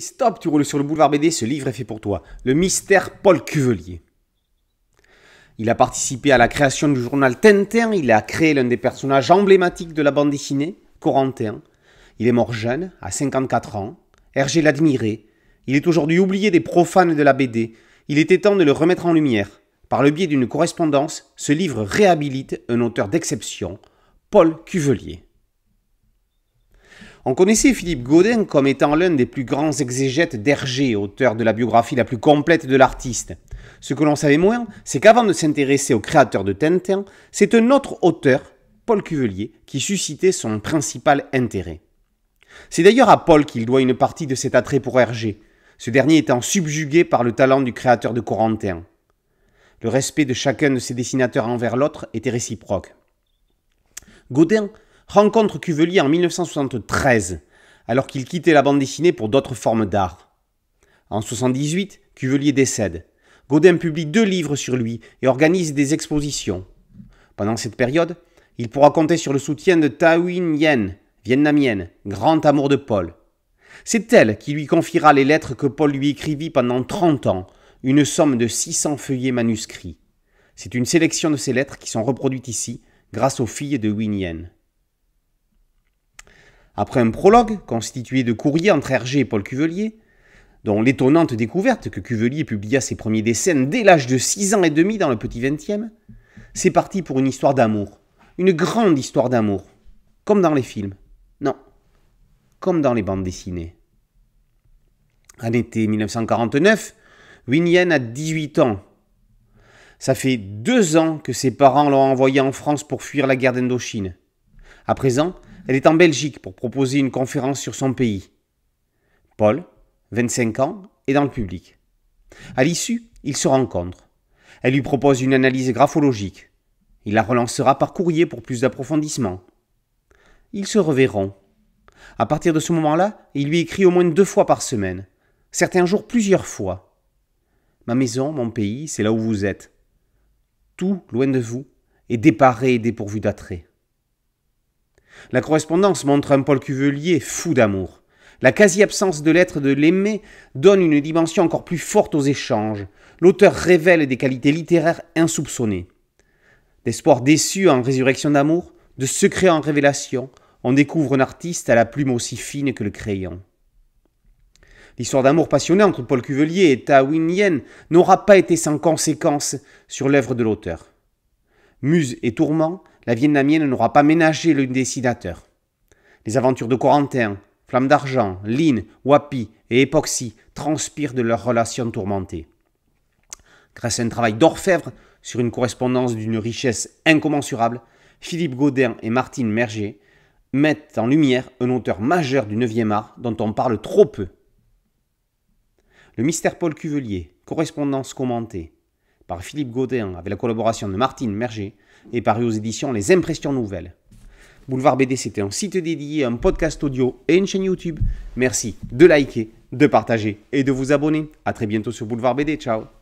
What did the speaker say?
stop, tu roules sur le boulevard BD, ce livre est fait pour toi. Le mystère Paul Cuvelier. Il a participé à la création du journal Tintin, il a créé l'un des personnages emblématiques de la bande dessinée, Corentin. Il est mort jeune, à 54 ans. Hergé l'admirait. Il est aujourd'hui oublié des profanes de la BD. Il était temps de le remettre en lumière. Par le biais d'une correspondance, ce livre réhabilite un auteur d'exception, Paul Cuvelier. On connaissait Philippe Gaudin comme étant l'un des plus grands exégètes d'Hergé, auteur de la biographie la plus complète de l'artiste. Ce que l'on savait moins, c'est qu'avant de s'intéresser au créateur de Tintin, c'est un autre auteur, Paul Cuvelier, qui suscitait son principal intérêt. C'est d'ailleurs à Paul qu'il doit une partie de cet attrait pour Hergé, ce dernier étant subjugué par le talent du créateur de Corentin. Le respect de chacun de ses dessinateurs envers l'autre était réciproque. Godin rencontre Cuvelier en 1973, alors qu'il quittait la bande dessinée pour d'autres formes d'art. En 1978, Cuvelier décède. Godin publie deux livres sur lui et organise des expositions. Pendant cette période, il pourra compter sur le soutien de Tawin Yen, vietnamienne, grand amour de Paul. C'est elle qui lui confiera les lettres que Paul lui écrivit pendant 30 ans, une somme de 600 feuillets manuscrits. C'est une sélection de ces lettres qui sont reproduites ici grâce aux filles de Win Yen. Après un prologue constitué de courriers entre Hergé et Paul Cuvelier, dont l'étonnante découverte que Cuvelier publia ses premiers dessins dès l'âge de 6 ans et demi dans le petit 20 c'est parti pour une histoire d'amour, une grande histoire d'amour, comme dans les films. Non, comme dans les bandes dessinées. En été 1949, Yen a 18 ans. Ça fait deux ans que ses parents l'ont envoyé en France pour fuir la guerre d'Indochine. À présent, elle est en Belgique pour proposer une conférence sur son pays. Paul, 25 ans, est dans le public. À l'issue, ils se rencontrent. Elle lui propose une analyse graphologique. Il la relancera par courrier pour plus d'approfondissement. Ils se reverront. À partir de ce moment-là, il lui écrit au moins deux fois par semaine, certains jours plusieurs fois. Ma maison, mon pays, c'est là où vous êtes. Tout, loin de vous, est déparé et dépourvu d'attrait. La correspondance montre un Paul Cuvelier fou d'amour. La quasi-absence de l'être de l'aimé donne une dimension encore plus forte aux échanges. L'auteur révèle des qualités littéraires insoupçonnées. D'espoir déçu en résurrection d'amour, de secret en révélation, on découvre un artiste à la plume aussi fine que le crayon. L'histoire d'amour passionnée entre Paul Cuvelier et Tawinien n'aura pas été sans conséquence sur l'œuvre de l'auteur. Muse et tourment, la Vietnamienne n'aura pas ménagé le dessinateur. Les aventures de Corentin, Flamme d'Argent, Lynn, Wapi et Epoxy transpirent de leurs relations tourmentées. Grâce à un travail d'orfèvre sur une correspondance d'une richesse incommensurable, Philippe Gaudin et Martine Merger mettent en lumière un auteur majeur du 9e art dont on parle trop peu. Le mystère Paul Cuvelier, correspondance commentée, par Philippe Gaudin avec la collaboration de Martine Mergé, et paru aux éditions Les Impressions Nouvelles. Boulevard BD, c'était un site dédié, un podcast audio et une chaîne YouTube. Merci de liker, de partager et de vous abonner. A très bientôt sur Boulevard BD. Ciao